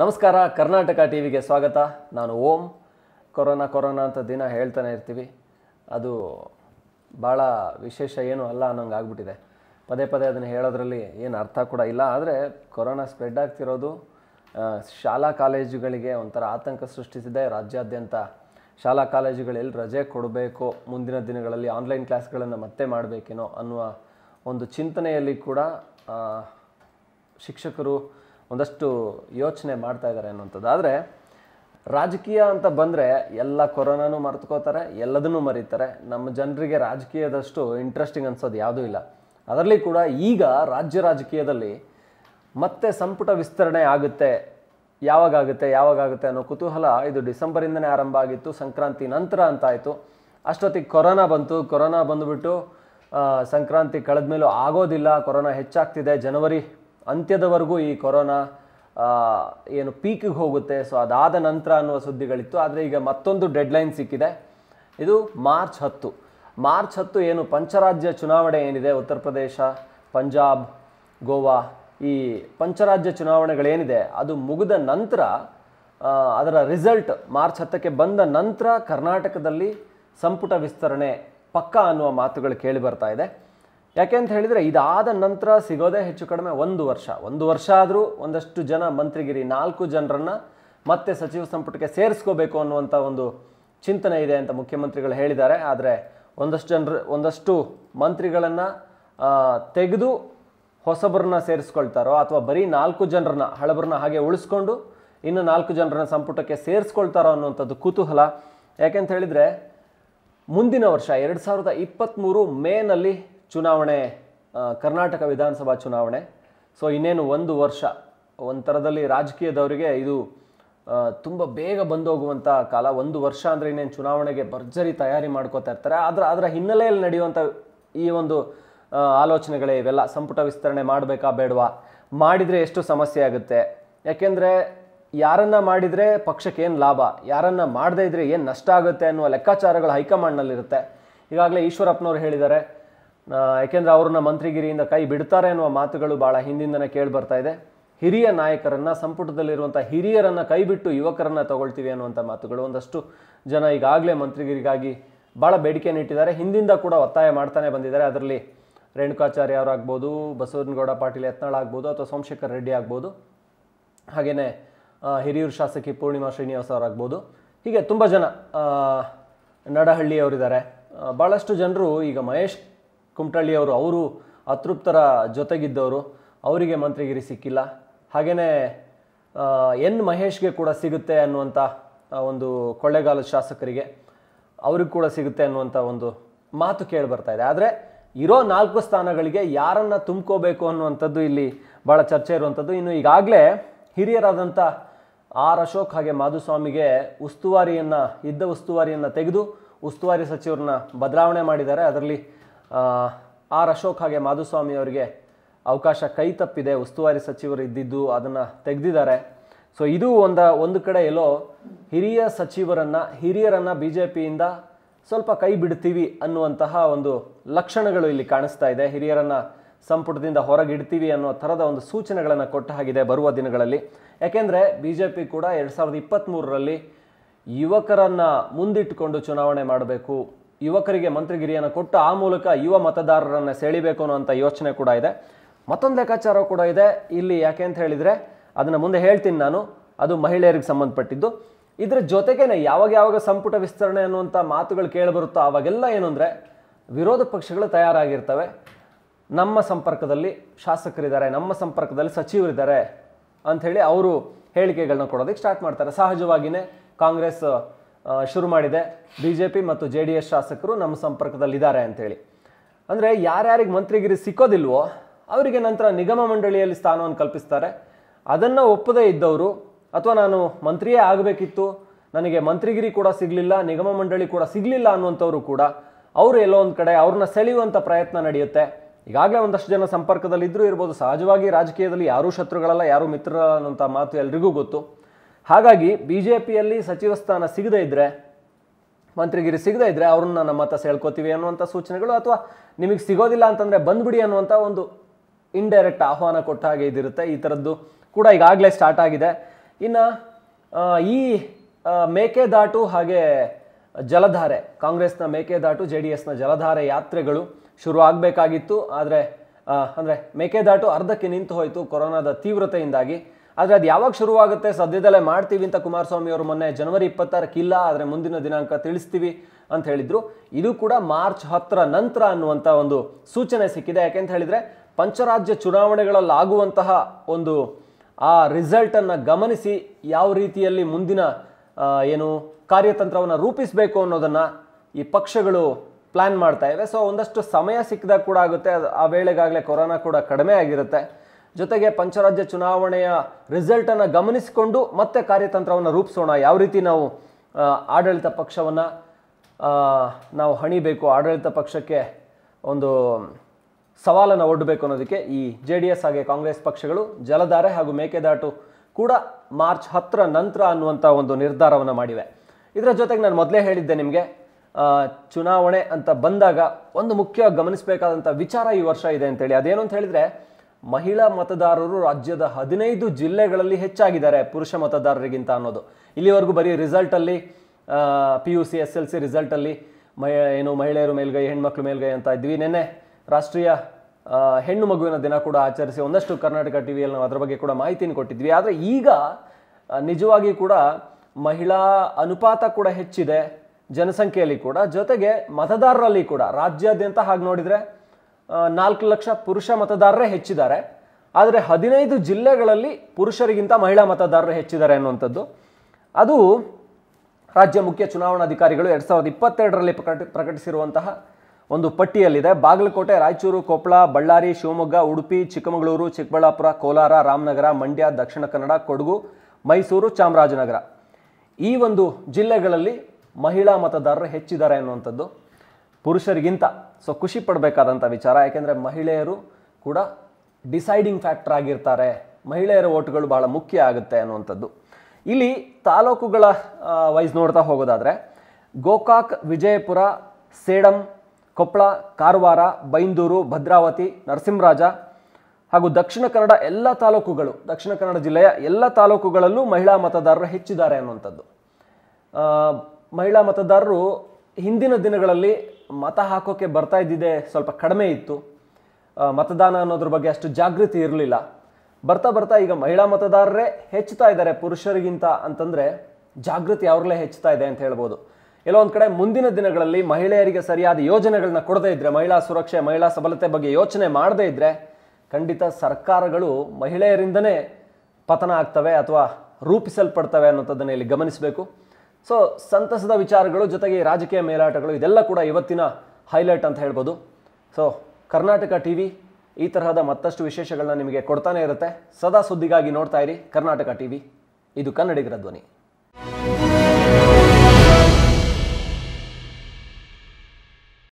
ನಮಸ್ಕಾರ ಕರ್ನಾಟಕ ಟಿ ವಿಗೆ ಸ್ವಾಗತ ನಾನು ಓಂ ಕೊರೋನಾ ಕೊರೋನಾ ಅಂತ ದಿನ ಹೇಳ್ತಾನೆ ಇರ್ತೀವಿ ಅದು ಭಾಳ ವಿಶೇಷ ಏನೂ ಅಲ್ಲ ಅನ್ನೋಂಗೆ ಆಗ್ಬಿಟ್ಟಿದೆ ಪದೇ ಪದೇ ಅದನ್ನು ಹೇಳೋದ್ರಲ್ಲಿ ಏನು ಅರ್ಥ ಕೂಡ ಇಲ್ಲ ಆದರೆ ಕೊರೋನಾ ಸ್ಪ್ರೆಡ್ ಆಗ್ತಿರೋದು ಶಾಲಾ ಕಾಲೇಜುಗಳಿಗೆ ಒಂಥರ ಆತಂಕ ಸೃಷ್ಟಿಸಿದೆ ರಾಜ್ಯಾದ್ಯಂತ ಶಾಲಾ ಕಾಲೇಜುಗಳಲ್ಲಿ ರಜೆ ಕೊಡಬೇಕು ಮುಂದಿನ ದಿನಗಳಲ್ಲಿ ಆನ್ಲೈನ್ ಕ್ಲಾಸ್ಗಳನ್ನು ಮತ್ತೆ ಮಾಡಬೇಕೇನೋ ಅನ್ನುವ ಒಂದು ಚಿಂತನೆಯಲ್ಲಿ ಕೂಡ ಶಿಕ್ಷಕರು ಒಂದಷ್ಟು ಯೋಚನೆ ಮಾಡ್ತಾ ಇದ್ದಾರೆ ಅನ್ನೋಂಥದ್ದು ಆದರೆ ರಾಜಕೀಯ ಅಂತ ಬಂದರೆ ಎಲ್ಲ ಕೊರೋನಾನು ಮರೆತ್ಕೋತಾರೆ ಎಲ್ಲದನ್ನು ಮರೀತಾರೆ ನಮ್ಮ ಜನರಿಗೆ ರಾಜಕೀಯದಷ್ಟು ಇಂಟ್ರೆಸ್ಟಿಂಗ್ ಅನ್ಸೋದು ಯಾವುದೂ ಇಲ್ಲ ಅದರಲ್ಲಿ ಕೂಡ ಈಗ ರಾಜ್ಯ ರಾಜಕೀಯದಲ್ಲಿ ಮತ್ತೆ ಸಂಪುಟ ವಿಸ್ತರಣೆ ಆಗುತ್ತೆ ಯಾವಾಗಾಗುತ್ತೆ ಯಾವಾಗುತ್ತೆ ಅನ್ನೋ ಕುತೂಹಲ ಇದು ಡಿಸೆಂಬರಿಂದನೇ ಆರಂಭ ಆಗಿತ್ತು ಸಂಕ್ರಾಂತಿ ನಂತರ ಅಂತಾಯಿತು ಅಷ್ಟೊತ್ತಿಗೆ ಕೊರೋನಾ ಬಂತು ಕೊರೋನಾ ಬಂದುಬಿಟ್ಟು ಸಂಕ್ರಾಂತಿ ಕಳೆದ ಮೇಲೂ ಆಗೋದಿಲ್ಲ ಕೊರೋನಾ ಹೆಚ್ಚಾಗ್ತಿದೆ ಜನವರಿ ಅಂತ್ಯದವರೆಗೂ ಈ ಕೊರೋನಾ ಏನು ಪೀಕಿಗೆ ಹೋಗುತ್ತೆ ಸೊ ಅದಾದ ನಂತರ ಅನ್ನುವ ಸುದ್ದಿಗಳಿತ್ತು ಆದರೆ ಈಗ ಮತ್ತೊಂದು ಡೆಡ್ಲೈನ್ ಸಿಕ್ಕಿದೆ ಇದು ಮಾರ್ಚ್ ಹತ್ತು ಮಾರ್ಚ್ ಹತ್ತು ಏನು ಪಂಚರಾಜ್ಯ ಚುನಾವಣೆ ಏನಿದೆ ಉತ್ತರ ಪ್ರದೇಶ ಪಂಜಾಬ್ ಗೋವಾ ಈ ಪಂಚರಾಜ್ಯ ಚುನಾವಣೆಗಳೇನಿದೆ ಅದು ಮುಗಿದ ನಂತರ ಅದರ ರಿಸಲ್ಟ್ ಮಾರ್ಚ್ ಹತ್ತಕ್ಕೆ ಬಂದ ನಂತರ ಕರ್ನಾಟಕದಲ್ಲಿ ಸಂಪುಟ ವಿಸ್ತರಣೆ ಪಕ್ಕಾ ಅನ್ನುವ ಮಾತುಗಳು ಕೇಳಿ ಬರ್ತಾ ಇದೆ ಯಾಕೆ ಅಂತ ಹೇಳಿದರೆ ಇದಾದ ನಂತರ ಸಿಗೋದೇ ಹೆಚ್ಚು ಕಡಿಮೆ ಒಂದು ವರ್ಷ ಒಂದು ವರ್ಷ ಆದರೂ ಒಂದಷ್ಟು ಜನ ಮಂತ್ರಿಗಿರಿ ನಾಲ್ಕು ಜನರನ್ನು ಮತ್ತೆ ಸಚಿವ ಸಂಪುಟಕ್ಕೆ ಸೇರಿಸ್ಕೋಬೇಕು ಅನ್ನುವಂಥ ಒಂದು ಚಿಂತನೆ ಇದೆ ಅಂತ ಮುಖ್ಯಮಂತ್ರಿಗಳು ಹೇಳಿದ್ದಾರೆ ಆದರೆ ಒಂದಷ್ಟು ಜನರು ಒಂದಷ್ಟು ಮಂತ್ರಿಗಳನ್ನು ತೆಗೆದು ಹೊಸಬ್ರನ್ನ ಸೇರಿಸ್ಕೊಳ್ತಾರೋ ಅಥವಾ ಬರೀ ನಾಲ್ಕು ಜನರನ್ನ ಹಳಬರನ್ನ ಹಾಗೆ ಉಳಿಸ್ಕೊಂಡು ಇನ್ನು ನಾಲ್ಕು ಜನರನ್ನ ಸಂಪುಟಕ್ಕೆ ಸೇರಿಸ್ಕೊಳ್ತಾರೋ ಅನ್ನುವಂಥದ್ದು ಕುತೂಹಲ ಯಾಕೆಂತ ಹೇಳಿದರೆ ಮುಂದಿನ ವರ್ಷ ಎರಡು ಸಾವಿರದ ಇಪ್ಪತ್ತ್ಮೂರು ಮೇನಲ್ಲಿ ಚುನಾವಣೆ ಕರ್ನಾಟಕ ವಿಧಾನಸಭಾ ಚುನಾವಣೆ ಸೊ ಇನ್ನೇನು ಒಂದು ವರ್ಷ ಒಂಥರದಲ್ಲಿ ರಾಜಕೀಯದವರಿಗೆ ಇದು ತುಂಬ ಬೇಗ ಬಂದೋಗುವಂಥ ಕಾಲ ಒಂದು ವರ್ಷ ಅಂದರೆ ಇನ್ನೇನು ಚುನಾವಣೆಗೆ ಭರ್ಜರಿ ತಯಾರಿ ಮಾಡ್ಕೋತಾ ಇರ್ತಾರೆ ಆದರೆ ಅದರ ಹಿನ್ನೆಲೆಯಲ್ಲಿ ನಡೆಯುವಂಥ ಈ ಒಂದು ಆಲೋಚನೆಗಳೇ ಇವೆಲ್ಲ ಸಂಪುಟ ವಿಸ್ತರಣೆ ಮಾಡಬೇಕಾ ಬೇಡವಾ ಮಾಡಿದರೆ ಎಷ್ಟು ಸಮಸ್ಯೆ ಆಗುತ್ತೆ ಯಾಕೆಂದರೆ ಯಾರನ್ನು ಮಾಡಿದರೆ ಪಕ್ಷಕ್ಕೆ ಏನು ಲಾಭ ಯಾರನ್ನು ಮಾಡದೇ ಇದ್ದರೆ ಏನು ನಷ್ಟ ಆಗುತ್ತೆ ಅನ್ನುವ ಲೆಕ್ಕಾಚಾರಗಳು ಹೈಕಮಾಂಡ್ನಲ್ಲಿರುತ್ತೆ ಈಗಾಗಲೇ ಈಶ್ವರಪ್ಪನವ್ರು ಹೇಳಿದ್ದಾರೆ ಯಾಕೆಂದರೆ ಅವ್ರನ್ನ ಮಂತ್ರಿಗಿರಿಯಿಂದ ಕೈ ಬಿಡ್ತಾರೆ ಅನ್ನುವ ಮಾತುಗಳು ಭಾಳ ಹಿಂದಿಂದನೇ ಕೇಳಿ ಬರ್ತಾ ಇದೆ ಹಿರಿಯ ನಾಯಕರನ್ನು ಸಂಪುಟದಲ್ಲಿರುವಂಥ ಹಿರಿಯರನ್ನು ಕೈಬಿಟ್ಟು ಯುವಕರನ್ನು ತಗೊಳ್ತೀವಿ ಅನ್ನುವಂಥ ಮಾತುಗಳು ಒಂದಷ್ಟು ಜನ ಈಗಾಗಲೇ ಮಂತ್ರಿಗಿರಿಗಾಗಿ ಭಾಳ ಬೇಡಿಕೆಯನ್ನು ಇಟ್ಟಿದ್ದಾರೆ ಹಿಂದಿಂದ ಕೂಡ ಒತ್ತಾಯ ಮಾಡ್ತಾನೆ ಬಂದಿದ್ದಾರೆ ಅದರಲ್ಲಿ ರೇಣುಕಾಚಾರ್ಯ ಅವರಾಗ್ಬೋದು ಬಸವನಗೌಡ ಪಾಟೀಲ್ ಯತ್ನಾಳ್ ಆಗ್ಬೋದು ಅಥವಾ ಸೋಮಶೇಖರ್ ರೆಡ್ಡಿ ಆಗ್ಬೋದು ಹಾಗೆಯೇ ಹಿರಿಯೂರು ಶಾಸಕಿ ಪೂರ್ಣಿಮಾ ಶ್ರೀನಿವಾಸ್ ಅವರಾಗ್ಬೋದು ಹೀಗೆ ತುಂಬ ಜನ ನಡಹಳ್ಳಿಯವರಿದ್ದಾರೆ ಭಾಳಷ್ಟು ಜನರು ಈಗ ಮಹೇಶ್ ಕುಮಟಳ್ಳಿ ಅವರು ಅತೃಪ್ತರ ಜೊತೆಗಿದ್ದವರು ಅವರಿಗೆ ಮಂತ್ರಿಗಿರಿ ಸಿಕ್ಕಿಲ್ಲ ಹಾಗೆಯೇ ಎನ್ ಮಹೇಶ್ಗೆ ಕೂಡ ಸಿಗುತ್ತೆ ಅನ್ನುವಂಥ ಒಂದು ಕೊಳ್ಳೆಗಾಲದ ಶಾಸಕರಿಗೆ ಅವ್ರಿಗೆ ಕೂಡ ಸಿಗುತ್ತೆ ಅನ್ನುವಂಥ ಒಂದು ಮಾತು ಕೇಳಿ ಬರ್ತಾ ಇದೆ ಆದರೆ ಇರೋ ನಾಲ್ಕು ಸ್ಥಾನಗಳಿಗೆ ಯಾರನ್ನು ತುಂಬ್ಕೋಬೇಕು ಅನ್ನುವಂಥದ್ದು ಇಲ್ಲಿ ಭಾಳ ಚರ್ಚೆ ಇರುವಂಥದ್ದು ಇನ್ನು ಈಗಾಗಲೇ ಹಿರಿಯರಾದಂಥ ಆರ್ ಅಶೋಕ್ ಹಾಗೆ ಮಾಧುಸ್ವಾಮಿಗೆ ಉಸ್ತುವಾರಿಯನ್ನು ಇದ್ದ ಉಸ್ತುವಾರಿಯನ್ನು ತೆಗೆದು ಉಸ್ತುವಾರಿ ಸಚಿವರನ್ನ ಬದಲಾವಣೆ ಮಾಡಿದ್ದಾರೆ ಅದರಲ್ಲಿ ಆರ್ ಅಶೋಕ್ ಹಾಗೆ ಮಾಧುಸ್ವಾಮಿ ಅವರಿಗೆ ಅವಕಾಶ ಕೈ ತಪ್ಪಿದೆ ಉಸ್ತುವಾರಿ ಸಚಿವರು ಇದ್ದಿದ್ದು ಅದನ್ನು ತೆಗೆದಿದ್ದಾರೆ ಸೊ ಇದು ಒಂದ ಒಂದು ಕಡೆ ಎಲ್ಲೋ ಹಿರಿಯ ಸಚಿವರನ್ನು ಹಿರಿಯರನ್ನು ಬಿ ಜೆ ಪಿಯಿಂದ ಸ್ವಲ್ಪ ಕೈ ಬಿಡ್ತೀವಿ ಅನ್ನುವಂತಹ ಒಂದು ಲಕ್ಷಣಗಳು ಇಲ್ಲಿ ಕಾಣಿಸ್ತಾ ಇದೆ ಹಿರಿಯರನ್ನು ಸಂಪುಟದಿಂದ ಹೊರಗಿಡ್ತೀವಿ ಅನ್ನೋ ಥರದ ಒಂದು ಸೂಚನೆಗಳನ್ನು ಕೊಟ್ಟ ಹಾಗಿದೆ ಬರುವ ದಿನಗಳಲ್ಲಿ ಯಾಕೆಂದರೆ ಬಿ ಜೆ ಪಿ ಕೂಡ ಎರಡು ಸಾವಿರದ ಇಪ್ಪತ್ತ್ಮೂರರಲ್ಲಿ ಯುವಕರನ್ನು ಮುಂದಿಟ್ಟುಕೊಂಡು ಚುನಾವಣೆ ಮಾಡಬೇಕು ಯುವಕರಿಗೆ ಮಂತ್ರಿಗಿರಿಯನ್ನು ಕೊಟ್ಟು ಆ ಮೂಲಕ ಯುವ ಮತದಾರರನ್ನು ಸೆಳಿಬೇಕು ಅನ್ನೋಂಥ ಯೋಚನೆ ಕೂಡ ಇದೆ ಮತ್ತೊಂದು ಲೆಕ್ಕಾಚಾರ ಕೂಡ ಇದೆ ಇಲ್ಲಿ ಯಾಕೆ ಅಂತ ಹೇಳಿದರೆ ಅದನ್ನು ಮುಂದೆ ಹೇಳ್ತೀನಿ ನಾನು ಅದು ಮಹಿಳೆಯರಿಗೆ ಸಂಬಂಧಪಟ್ಟಿದ್ದು ಇದರ ಜೊತೆಗೇನೆ ಯಾವಾಗ ಯಾವಾಗ ಸಂಪುಟ ವಿಸ್ತರಣೆ ಅನ್ನುವಂಥ ಮಾತುಗಳು ಕೇಳಿಬರುತ್ತೋ ಆವಾಗೆಲ್ಲ ಏನು ಅಂದರೆ ವಿರೋಧ ಪಕ್ಷಗಳು ತಯಾರಾಗಿರ್ತವೆ ನಮ್ಮ ಸಂಪರ್ಕದಲ್ಲಿ ಶಾಸಕರಿದ್ದಾರೆ ನಮ್ಮ ಸಂಪರ್ಕದಲ್ಲಿ ಸಚಿವರಿದ್ದಾರೆ ಅಂಥೇಳಿ ಅವರು ಹೇಳಿಕೆಗಳನ್ನ ಕೊಡೋದಕ್ಕೆ ಸ್ಟಾರ್ಟ್ ಮಾಡ್ತಾರೆ ಸಹಜವಾಗಿಯೇ ಕಾಂಗ್ರೆಸ್ ಶುರು ಮಾಡಿದೆ ಬಿ ಜೆ ಪಿ ಮತ್ತು ಜೆ ಡಿ ಎಸ್ ಶಾಸಕರು ನಮ್ಮ ಸಂಪರ್ಕದಲ್ಲಿದ್ದಾರೆ ಅಂತೇಳಿ ಅಂದರೆ ಯಾರ್ಯಾರಿಗೆ ಮಂತ್ರಿಗಿರಿ ಸಿಕ್ಕೋದಿಲ್ವೋ ಅವರಿಗೆ ನಂತರ ನಿಗಮ ಮಂಡಳಿಯಲ್ಲಿ ಸ್ಥಾನವನ್ನು ಕಲ್ಪಿಸ್ತಾರೆ ಅದನ್ನು ಒಪ್ಪದೇ ಇದ್ದವರು ಅಥವಾ ನಾನು ಮಂತ್ರಿಯೇ ಆಗಬೇಕಿತ್ತು ನನಗೆ ಮಂತ್ರಿಗಿರಿ ಕೂಡ ಸಿಗಲಿಲ್ಲ ನಿಗಮ ಮಂಡಳಿ ಕೂಡ ಸಿಗಲಿಲ್ಲ ಅನ್ನುವಂಥವರು ಕೂಡ ಅವರು ಎಲ್ಲೋ ಒಂದು ಕಡೆ ಅವ್ರನ್ನ ಸೆಳೆಯುವಂಥ ಪ್ರಯತ್ನ ನಡೆಯುತ್ತೆ ಈಗಾಗಲೇ ಒಂದಷ್ಟು ಜನ ಸಂಪರ್ಕದಲ್ಲಿದ್ದರೂ ಇರ್ಬೋದು ಸಹಜವಾಗಿ ರಾಜಕೀಯದಲ್ಲಿ ಯಾರೂ ಶತ್ರುಗಳಲ್ಲ ಯಾರೂ ಮಿತ್ರರಲ್ಲ ಅನ್ನೋಂಥ ಮಾತು ಎಲ್ರಿಗೂ ಗೊತ್ತು ಹಾಗಾಗಿ ಬಿ ಜೆ ಪಿಯಲ್ಲಿ ಸಚಿವ ಸ್ಥಾನ ಸಿಗದೇ ಇದ್ದರೆ ಮಂತ್ರಿಗಿರಿ ಸಿಗದೇ ಇದ್ದರೆ ಅವ್ರನ್ನ ನಮ್ಮ ಹತ್ರ ಸೇಳ್ಕೋತೀವಿ ಅನ್ನುವಂಥ ಸೂಚನೆಗಳು ಅಥವಾ ನಿಮಗೆ ಸಿಗೋದಿಲ್ಲ ಅಂತಂದರೆ ಬಂದ್ಬಿಡಿ ಅನ್ನುವಂಥ ಒಂದು ಇಂಡೈರೆಕ್ಟ್ ಆಹ್ವಾನ ಕೊಟ್ಟ ಹಾಗೆ ಇದಿರುತ್ತೆ ಈ ಥರದ್ದು ಕೂಡ ಈಗಾಗಲೇ ಸ್ಟಾರ್ಟ್ ಆಗಿದೆ ಇನ್ನು ಈ ಮೇಕೆದಾಟು ಹಾಗೆ ಜಲಧಾರೆ ಕಾಂಗ್ರೆಸ್ನ ಮೇಕೆದಾಟು ಜೆ ಡಿ ಎಸ್ನ ಜಲಧಾರೆ ಯಾತ್ರೆಗಳು ಶುರು ಆಗಬೇಕಾಗಿತ್ತು ಆದರೆ ಅಂದರೆ ಮೇಕೆದಾಟು ಅರ್ಧಕ್ಕೆ ನಿಂತು ಹೋಯಿತು ಕೊರೋನಾದ ತೀವ್ರತೆಯಿಂದಾಗಿ ಆದರೆ ಅದು ಯಾವಾಗ ಶುರುವಾಗುತ್ತೆ ಸದ್ಯದಲ್ಲೇ ಮಾಡ್ತೀವಿ ಅಂತ ಕುಮಾರಸ್ವಾಮಿ ಅವರು ಮೊನ್ನೆ ಜನವರಿ ಇಪ್ಪತ್ತಾರಕ್ಕಿಲ್ಲ ಆದರೆ ಮುಂದಿನ ದಿನಾಂಕ ತಿಳಿಸ್ತೀವಿ ಅಂತ ಹೇಳಿದ್ರು ಇದು ಕೂಡ ಮಾರ್ಚ್ ಹತ್ತರ ನಂತರ ಅನ್ನುವಂಥ ಒಂದು ಸೂಚನೆ ಸಿಕ್ಕಿದೆ ಯಾಕೆಂತ ಹೇಳಿದರೆ ಪಂಚರಾಜ್ಯ ಚುನಾವಣೆಗಳಲ್ಲಾಗುವಂತಹ ಒಂದು ಆ ರಿಸಲ್ಟನ್ನು ಗಮನಿಸಿ ಯಾವ ರೀತಿಯಲ್ಲಿ ಮುಂದಿನ ಏನು ಕಾರ್ಯತಂತ್ರವನ್ನು ರೂಪಿಸಬೇಕು ಅನ್ನೋದನ್ನು ಈ ಪಕ್ಷಗಳು ಪ್ಲ್ಯಾನ್ ಮಾಡ್ತಾ ಇವೆ ಸೊ ಒಂದಷ್ಟು ಸಮಯ ಸಿಕ್ಕಿದಾಗ ಕೂಡ ಆಗುತ್ತೆ ಆ ವೇಳೆಗಾಗಲೇ ಕೊರೋನಾ ಕೂಡ ಕಡಿಮೆ ಆಗಿರುತ್ತೆ ಜೊತೆಗೆ ಪಂಚರಾಜ್ಯ ಚುನಾವಣೆಯ ರಿಸಲ್ಟನ್ನು ಗಮನಿಸಿಕೊಂಡು ಮತ್ತೆ ಕಾರ್ಯತಂತ್ರವನ್ನು ರೂಪಿಸೋಣ ಯಾವ ರೀತಿ ನಾವು ಆಡಳಿತ ಪಕ್ಷವನ್ನು ನಾವು ಹಣಿಬೇಕು ಆಡಳಿತ ಪಕ್ಷಕ್ಕೆ ಒಂದು ಸವಾಲನ್ನು ಒಡ್ಡಬೇಕು ಅನ್ನೋದಕ್ಕೆ ಈ ಜೆ ಡಿ ಎಸ್ ಹಾಗೆ ಕಾಂಗ್ರೆಸ್ ಪಕ್ಷಗಳು ಜಲಧಾರೆ ಹಾಗೂ ಮೇಕೆದಾಟು ಕೂಡ ಮಾರ್ಚ್ ಹತ್ತರ ನಂತರ ಅನ್ನುವಂಥ ಒಂದು ನಿರ್ಧಾರವನ್ನು ಮಾಡಿವೆ ಇದರ ಜೊತೆಗೆ ನಾನು ಮೊದಲೇ ಹೇಳಿದ್ದೆ ನಿಮಗೆ ಚುನಾವಣೆ ಅಂತ ಬಂದಾಗ ಒಂದು ಮುಖ್ಯ ಗಮನಿಸಬೇಕಾದಂಥ ವಿಚಾರ ಈ ವರ್ಷ ಇದೆ ಅಂತೇಳಿ ಅದೇನು ಅಂತ ಹೇಳಿದರೆ ಮಹಿಳಾ ಮತದಾರರು ರಾಜ್ಯದ ಹದಿನೈದು ಜಿಲ್ಲೆಗಳಲ್ಲಿ ಹೆಚ್ಚಾಗಿದ್ದಾರೆ ಪುರುಷ ಮತದಾರರಿಗಿಂತ ಅನ್ನೋದು ಇಲ್ಲಿವರೆಗೂ ಬರೀ ರಿಸಲ್ಟಲ್ಲಿ P U C S L C ರಿಸಲ್ಟಲ್ಲಿ ಮಹಿ ಏನು ಮಹಿಳೆಯರು ಮೇಲ್ಗೈ ಹೆಣ್ಮಕ್ಳು ಮೇಲ್ಗೈ ಅಂತ ಇದ್ವಿ ನಿನ್ನೆ ರಾಷ್ಟ್ರೀಯ ಹೆಣ್ಣು ಮಗುವಿನ ದಿನ ಕೂಡ ಆಚರಿಸಿ ಒಂದಷ್ಟು ಕರ್ನಾಟಕ ಟಿ ವಿಯಲ್ಲಿ ನಾವು ಅದರ ಬಗ್ಗೆ ಕೂಡ ಮಾಹಿತಿಯನ್ನು ಕೊಟ್ಟಿದ್ವಿ ಆದರೆ ಈಗ ನಿಜವಾಗಿ ಕೂಡ ಮಹಿಳಾ ಅನುಪಾತ ಕೂಡ ಹೆಚ್ಚಿದೆ ಜನಸಂಖ್ಯೆಯಲ್ಲಿ ಕೂಡ ಜೊತೆಗೆ ಮತದಾರರಲ್ಲಿ ಕೂಡ ರಾಜ್ಯಾದ್ಯಂತ ಹಾಗೆ ನೋಡಿದರೆ ನಾಲ್ಕು ಲಕ್ಷ ಪುರುಷ ಮತದಾರರೇ ಹೆಚ್ಚಿದ್ದಾರೆ ಆದರೆ ಹದಿನೈದು ಜಿಲ್ಲೆಗಳಲ್ಲಿ ಪುರುಷರಿಗಿಂತ ಮಹಿಳಾ ಮತದಾರರು ಹೆಚ್ಚಿದ್ದಾರೆ ಅನ್ನುವಂಥದ್ದು ಅದು ರಾಜ್ಯ ಮುಖ್ಯ ಚುನಾವಣಾಧಿಕಾರಿಗಳು ಎರಡು ಸಾವಿರದ ಇಪ್ಪತ್ತೆರಡರಲ್ಲಿ ಪ್ರಕಟ ಪ್ರಕಟಿಸಿರುವಂತಹ ಒಂದು ಪಟ್ಟಿಯಲ್ಲಿದೆ ಬಾಗಲಕೋಟೆ ರಾಯಚೂರು ಕೊಪ್ಪಳ ಬಳ್ಳಾರಿ ಶಿವಮೊಗ್ಗ ಉಡುಪಿ ಚಿಕ್ಕಮಗಳೂರು ಚಿಕ್ಕಬಳ್ಳಾಪುರ ಕೋಲಾರ ರಾಮನಗರ ಮಂಡ್ಯ ದಕ್ಷಿಣ ಕನ್ನಡ ಕೊಡಗು ಮೈಸೂರು ಚಾಮರಾಜನಗರ ಈ ಒಂದು ಜಿಲ್ಲೆಗಳಲ್ಲಿ ಮಹಿಳಾ ಮತದಾರರು ಹೆಚ್ಚಿದ್ದಾರೆ ಅನ್ನುವಂಥದ್ದು ಪುರುಷರಿಗಿಂತ ಸೊ ಖುಷಿ ಪಡಬೇಕಾದಂಥ ವಿಚಾರ ಯಾಕೆಂದರೆ ಮಹಿಳೆಯರು ಕೂಡ ಡಿಸೈಡಿಂಗ್ ಫ್ಯಾಕ್ಟರ್ ಆಗಿರ್ತಾರೆ ಮಹಿಳೆಯರ ಓಟ್ಗಳು ಬಹಳ ಮುಖ್ಯ ಆಗುತ್ತೆ ಅನ್ನುವಂಥದ್ದು ಇಲ್ಲಿ ತಾಲೂಕುಗಳ ವೈಸ್ ನೋಡ್ತಾ ಹೋಗೋದಾದರೆ ಗೋಕಾಕ್ ವಿಜಯಪುರ ಸೇಡಂ ಕೊಪ್ಪಳ ಕಾರವಾರ ಬೈಂದೂರು ಭದ್ರಾವತಿ ನರಸಿಂಹರಾಜ ಹಾಗೂ ದಕ್ಷಿಣ ಕನ್ನಡ ಎಲ್ಲ ತಾಲೂಕುಗಳು ದಕ್ಷಿಣ ಕನ್ನಡ ಜಿಲ್ಲೆಯ ಎಲ್ಲ ತಾಲೂಕುಗಳಲ್ಲೂ ಮಹಿಳಾ ಮತದಾರರು ಹೆಚ್ಚಿದ್ದಾರೆ ಅನ್ನುವಂಥದ್ದು ಮಹಿಳಾ ಮತದಾರರು ಹಿಂದಿನ ದಿನಗಳಲ್ಲಿ ಮತ ಹಾಕೋಕ್ಕೆ ಬರ್ತಾ ಇದ್ದಿದೆ ಸ್ವಲ್ಪ ಕಡಿಮೆ ಇತ್ತು ಮತದಾನ ಅನ್ನೋದ್ರ ಬಗ್ಗೆ ಅಷ್ಟು ಜಾಗೃತಿ ಇರಲಿಲ್ಲ ಬರ್ತಾ ಬರ್ತಾ ಈಗ ಮಹಿಳಾ ಮತದಾರರೇ ಹೆಚ್ಚುತ್ತಾ ಇದ್ದಾರೆ ಪುರುಷರಿಗಿಂತ ಅಂತಂದರೆ ಜಾಗೃತಿ ಅವ್ರಲ್ಲೇ ಹೆಚ್ಚುತ್ತಾ ಇದೆ ಅಂತ ಹೇಳ್ಬೋದು ಎಲ್ಲೋ ಒಂದು ಕಡೆ ಮುಂದಿನ ದಿನಗಳಲ್ಲಿ ಮಹಿಳೆಯರಿಗೆ ಸರಿಯಾದ ಯೋಜನೆಗಳನ್ನ ಕೊಡದೇ ಇದ್ದರೆ ಮಹಿಳಾ ಸುರಕ್ಷೆ ಮಹಿಳಾ ಸಬಲತೆ ಬಗ್ಗೆ ಯೋಚನೆ ಮಾಡದೇ ಇದ್ದರೆ ಖಂಡಿತ ಸರ್ಕಾರಗಳು ಮಹಿಳೆಯರಿಂದನೇ ಪತನ ಆಗ್ತವೆ ಅಥವಾ ರೂಪಿಸಲ್ಪಡ್ತವೆ ಅನ್ನೋದನ್ನ ಇಲ್ಲಿ ಗಮನಿಸಬೇಕು ಸೊ ಸಂತಸದ ವಿಚಾರಗಳು ಜೊತೆಗೆ ರಾಜಕೀಯ ಮೇಲಾಟಗಳು ಇದೆಲ್ಲ ಕೂಡ ಇವತ್ತಿನ ಹೈಲೈಟ್ ಅಂತ ಹೇಳ್ಬೋದು ಸೊ ಕರ್ನಾಟಕ ಟಿ ವಿ ಈ ತರಹದ ಮತ್ತಷ್ಟು ವಿಶೇಷಗಳನ್ನ ನಿಮಗೆ ಕೊಡ್ತಾನೆ ಇರುತ್ತೆ ಸದಾ ಸುದ್ದಿಗಾಗಿ ನೋಡ್ತಾ ಇರಿ ಕರ್ನಾಟಕ ಟಿ ವಿ ಇದು ಕನ್ನಡಿಗರ ಧ್ವನಿ